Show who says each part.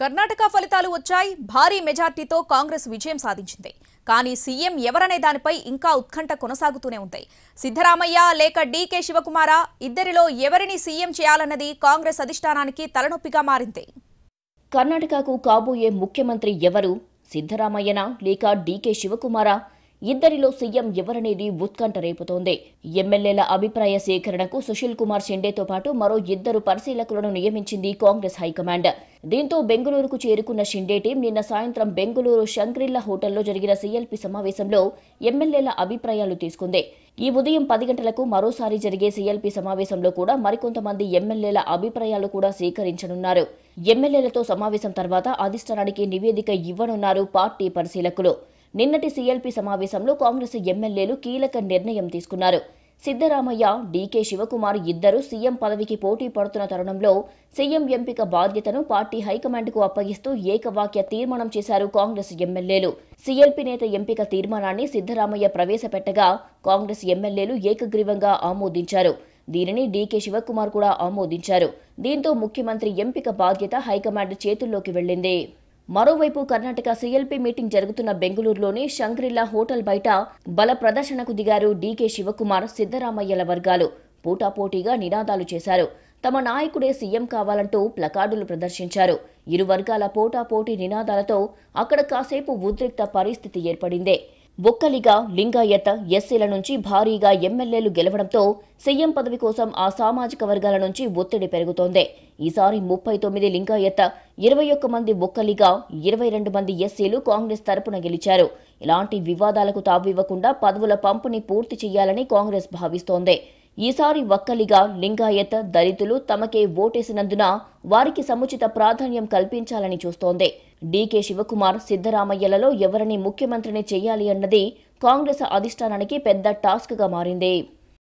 Speaker 1: కర్ణాటక ఫలితాలు వచ్చాయి భారీ మెజార్టీతో కాంగ్రెస్ విజయం సాధించింది కానీ సీఎం ఎవరనే దానిపై ఇంకా ఉత్కంఠ కొనసాగుతూనే ఉంది సిద్ధరామయ్య లేక డీకే శివకుమార ఇద్దరిలో ఎవరిని సీఎం చేయాలన్నది కాంగ్రెస్ అధిష్టానానికి తలనొప్పిగా మారింది
Speaker 2: కర్ణాటకకు కాబోయే ముఖ్యమంత్రి ఎవరు సిద్ధరామయ్యనా లేక డీకే శివకుమారా ఇద్దరిలో సీఎం ఎవరనేది ఉత్కంఠ రేపుతోంది ఎమ్మెల్యేల అభిప్రాయ సేకరణకు సుశీల్ కుమార్ షిండేతో పాటు మరో ఇద్దరు పరిశీలకులను నియమించింది కాంగ్రెస్ హైకమాండ్ దీంతో బెంగళూరుకు చేరుకున్న షిండే టీం నిన్న సాయంత్రం బెంగళూరు శంక్రిల్లా హోటల్లో జరిగిన సీఎల్పీ సమావేశంలో ఎమ్మెల్యేల అభిప్రాయాలు తీసుకుంది ఈ ఉదయం పది గంటలకు మరోసారి జరిగే సీఎల్పీ సమావేశంలో కూడా మరికొంతమంది ఎమ్మెల్యేల అభిప్రాయాలు కూడా స్వీకరించనున్నారు ఎమ్మెల్యేలతో సమావేశం తర్వాత అధిష్టానానికి నివేదిక ఇవ్వనున్నారు పార్టీ పరిశీలకులు నిన్నటి సీఎల్పీ సమావేశంలో కాంగ్రెస్ ఎమ్మెల్యేలు కీలక నిర్ణయం తీసుకున్నారు సిద్ధరామయ్య డీకే శివకుమార్ ఇద్దరు సీఎం పదవికి పోటీ పడుతున్న తరుణంలో సీఎం ఎంపిక బాధ్యతను పార్టీ హైకమాండ్కు అప్పగిస్తూ ఏకవాక్య తీర్మానం చేశారు కాంగ్రెస్ ఎమ్మెల్యేలు సీఎల్పీ నేత ఎంపిక తీర్మానాన్ని సిద్ధరామయ్య ప్రవేశపెట్టగా కాంగ్రెస్ ఎమ్మెల్యేలు ఏకగ్రీవంగా ఆమోదించారు దీనిని డీకే శివకుమార్ కూడా ఆమోదించారు దీంతో ముఖ్యమంత్రి ఎంపిక బాధ్యత హైకమాండ్ చేతుల్లోకి వెళ్ళింది మరోవైపు కర్ణాటక సీఎల్పీ మీటింగ్ జరుగుతున్న బెంగళూరులోని షంగ్రిల్లా హోటల్ బయట బల ప్రదర్శనకు దిగారు డీకే శివకుమార్ సిద్దరామయ్యల వర్గాలు పోటాపోటీగా నినాదాలు చేశారు తమ నాయకుడే సీఎం కావాలంటూ ప్లకార్డులు ప్రదర్శించారు ఇరు వర్గాల పోటాపోటీ నినాదాలతో అక్కడ కాసేపు ఉద్రిక్త పరిస్థితి ఏర్పడిందే ఒక్కలిగా లింగాయత ఎస్సీల నుంచి భారీగా ఎమ్మెల్యేలు గెలవడంతో సీఎం పదవి కోసం ఆ సామాజిక వర్గాల నుంచి ఒత్తిడి పెరుగుతోంది ఈసారి ముప్పై తొమ్మిది లింగాయత ఇరవై ఒక్క మంది ఒక్కలిగా ఇరవై రెండు మంది ఎస్సీలు కాంగ్రెస్ తరపున గెలిచారు ఇలాంటి వివాదాలకు తావివ్వకుండా పదవుల పంపిణీ పూర్తి చేయాలని కాంగ్రెస్ భావిస్తోంది ఈసారి ఒక్కలిగా లింగాయత దళితులు తమకే ఓటేసినందున వారికి సముచిత ప్రాధాన్యం కల్పించాలని చూస్తోంది డీకే శివకుమార్ సిద్ధరామయ్యలలో ఎవరిని ముఖ్యమంత్రిని చేయాలి అన్నది కాంగ్రెస్ అధిష్టానానికి పెద్ద టాస్క్గా మారింది